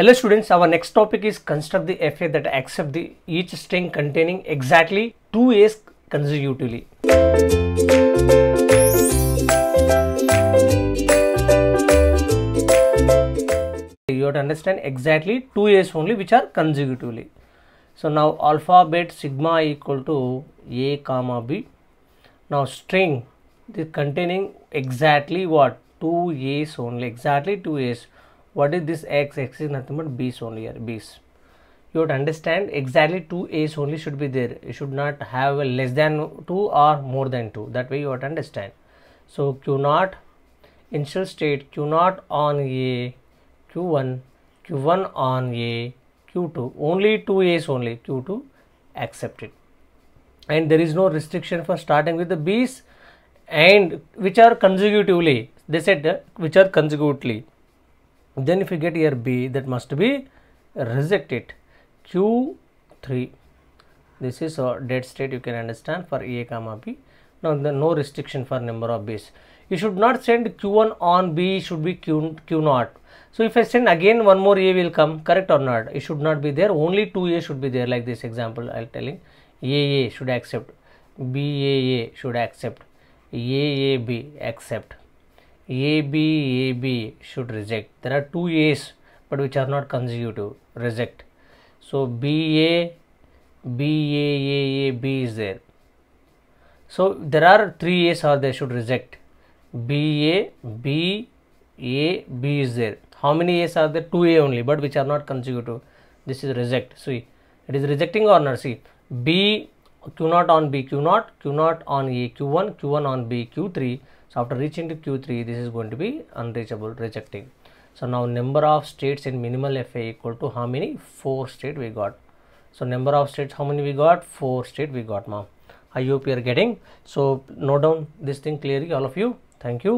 Hello students, our next topic is construct the FA that accept the each string containing exactly two A's consecutively. You have to understand exactly two A's only which are consecutively. So now alphabet sigma equal to A comma B. Now string the containing exactly what two A's only exactly two A's what is this x x is nothing but b's only here b's you would understand exactly two a's only should be there you should not have less than two or more than two that way you would understand so q naught initial state q naught on a q1 q1 on a q2 only two a's only q2 accepted and there is no restriction for starting with the b's and which are consecutively they said uh, which are consecutively then if you get here b that must be rejected q3 this is a dead state you can understand for a comma b now the no restriction for number of B's. you should not send q1 on b should be q q naught so if i send again one more a will come correct or not it should not be there only 2a should be there like this example i'll telling A should accept baa should accept aab accept AB, AB should reject. There are two A's but which are not consecutive, reject. So BA, BA, is there. So there are three A's or they should reject. BA, B, A, B is there. How many A's are there? Two A only but which are not consecutive. This is reject. See, it is rejecting or not? See, B, q0 on b q0 q0 on a q1 q1 on b q3 so after reaching to q3 this is going to be unreachable rejecting so now number of states in minimal fa equal to how many four state we got so number of states how many we got four state we got ma'am i hope you are getting so note down this thing clearly all of you thank you